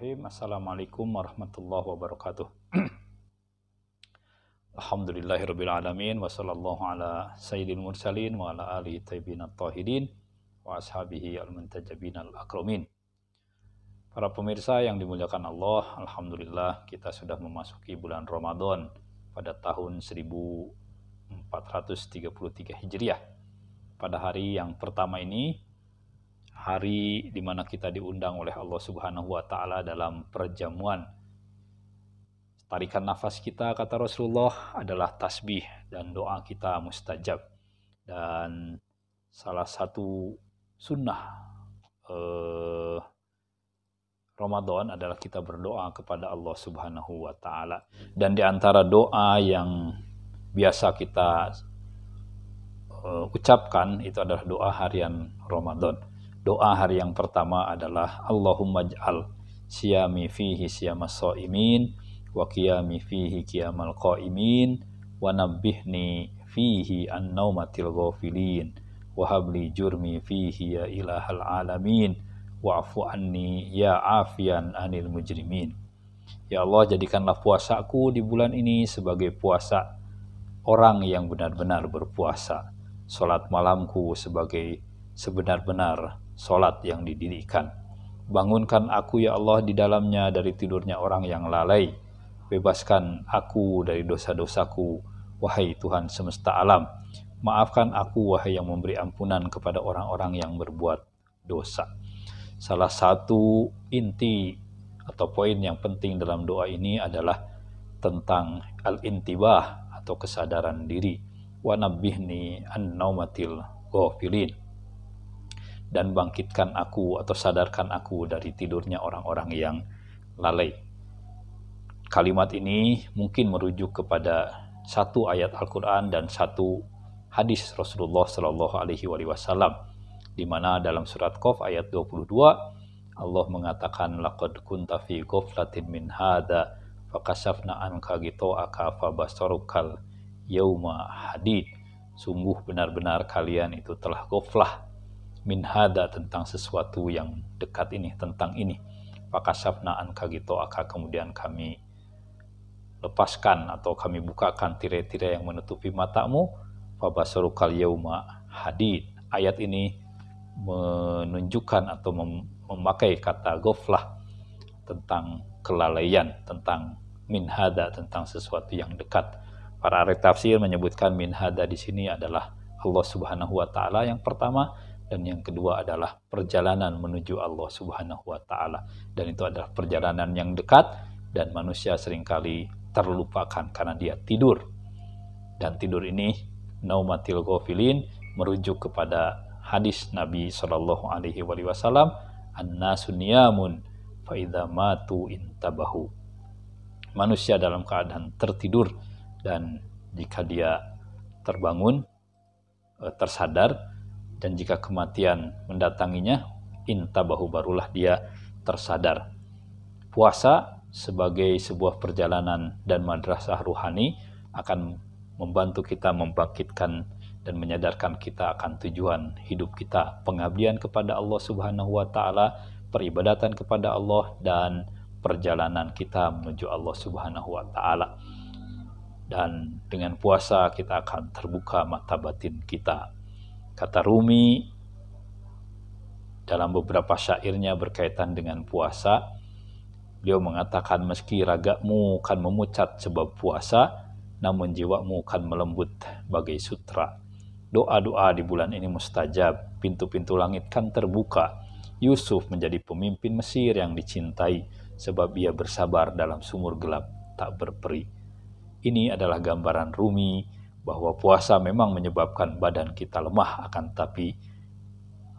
Bismillahirrahmanirrahim. Assalamualaikum warahmatullahi wabarakatuh. Alhamdulillahirabbil alamin wa sallallahu ala sayyidil mursalin wa ala alihi tayyibin tahirin wa ashabihi al-muntajabin al-akramin. Para pemirsa yang dimuliakan Allah, alhamdulillah kita sudah memasuki bulan Ramadan pada tahun 1433 Hijriah. Pada hari yang pertama ini hari di mana kita diundang oleh Allah Subhanahu wa taala dalam perjamuan. Tarikan nafas kita kata Rasulullah adalah tasbih dan doa kita mustajab. Dan salah satu sunnah eh, Ramadan adalah kita berdoa kepada Allah Subhanahu wa taala. Dan di antara doa yang biasa kita uh, ucapkan itu adalah doa harian Ramadan. Doa hari yang pertama adalah Allahumma ja'al siyami fihi siyamas so'imin wa qiyami fihi qiyamal qa'imin wa nabbihni fihi an naumatil ghafilin wa habli jurmi fihi ya ilahal alamin wa'fu anni ya afian anil mujrimin Ya Allah jadikanlah puasaku di bulan ini sebagai puasa orang yang benar-benar berpuasa. Salat malamku sebagai sebenar-benar solat yang didirikan. Bangunkan aku ya Allah di dalamnya dari tidurnya orang yang lalai. Bebaskan aku dari dosa-dosaku, wahai Tuhan semesta alam. Maafkan aku wahai yang memberi ampunan kepada orang-orang yang berbuat dosa. Salah satu inti atau poin yang penting dalam doa ini adalah tentang al-intibah atau kesadaran diri. Wa nabihni an-naumatil ghafilin dan bangkitkan aku atau sadarkan aku dari tidurnya orang-orang yang lalai. Kalimat ini mungkin merujuk kepada satu ayat Al-Quran dan satu hadis Rasulullah Shallallahu Alaihi Wasallam di mana dalam surat Qaf ayat 22 Allah mengatakan laqad kunta fi ghaflatin min hadza fakasafna anka ghita'aka fabasarukal yauma hadid sungguh benar-benar kalian itu telah ghaflah min hada tentang sesuatu yang dekat ini, tentang ini. Pakasafna an kagito aka kemudian kami lepaskan atau kami bukakan tirai-tirai yang menutupi matamu. Fabasarukal yauma hadid. Ayat ini menunjukkan atau mem memakai kata goflah tentang kelalaian, tentang min hada, tentang sesuatu yang dekat. Para ahli tafsir menyebutkan min hada di sini adalah Allah Subhanahu wa taala yang pertama dan yang kedua adalah perjalanan menuju Allah Subhanahu wa taala dan itu adalah perjalanan yang dekat dan manusia seringkali terlupakan karena dia tidur. Dan tidur ini naumatil ghafilin merujuk kepada hadis Nabi Shallallahu alaihi wasallam annasu niyamun fa matu intabahu. Manusia dalam keadaan tertidur dan jika dia terbangun eh, tersadar dan jika kematian mendatanginya intabahu barulah dia tersadar puasa sebagai sebuah perjalanan dan madrasah ruhani akan membantu kita membangkitkan dan menyadarkan kita akan tujuan hidup kita, pengabdian kepada Allah Subhanahu wa taala, peribadatan kepada Allah dan perjalanan kita menuju Allah Subhanahu wa taala. Dan dengan puasa kita akan terbuka mata batin kita Kata Rumi dalam beberapa syairnya berkaitan dengan puasa, beliau mengatakan meski ragamu kan memucat sebab puasa, namun jiwamu kan melembut bagai sutra. Doa-doa di bulan ini mustajab, pintu-pintu langit kan terbuka. Yusuf menjadi pemimpin Mesir yang dicintai sebab ia bersabar dalam sumur gelap tak berperi. Ini adalah gambaran Rumi bahwa puasa memang menyebabkan badan kita lemah akan tapi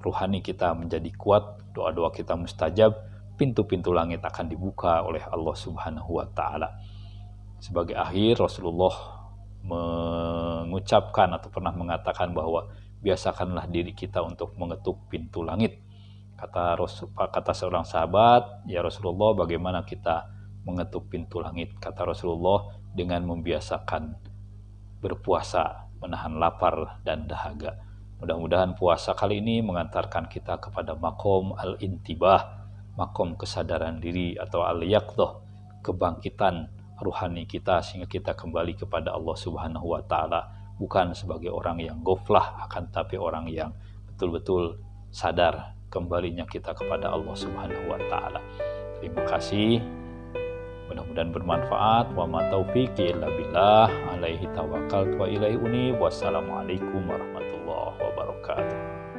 ruhani kita menjadi kuat, doa-doa kita mustajab, pintu-pintu langit akan dibuka oleh Allah Subhanahu wa taala. Sebagai akhir Rasulullah mengucapkan atau pernah mengatakan bahwa biasakanlah diri kita untuk mengetuk pintu langit kata Rasul, kata seorang sahabat, ya Rasulullah bagaimana kita mengetuk pintu langit? Kata Rasulullah dengan membiasakan berpuasa, menahan lapar dan dahaga. Mudah-mudahan puasa kali ini mengantarkan kita kepada makom al-intibah, makom kesadaran diri atau al-yaqdah, kebangkitan ruhani kita sehingga kita kembali kepada Allah Subhanahu wa taala bukan sebagai orang yang goflah akan tapi orang yang betul-betul sadar kembalinya kita kepada Allah Subhanahu wa taala. Terima kasih. Mudah-mudahan bermanfaat. Wa ma taufiqi illa billah. Alaihi tawakkaltu wa ilaihi unib. Wassalamualaikum warahmatullahi wabarakatuh.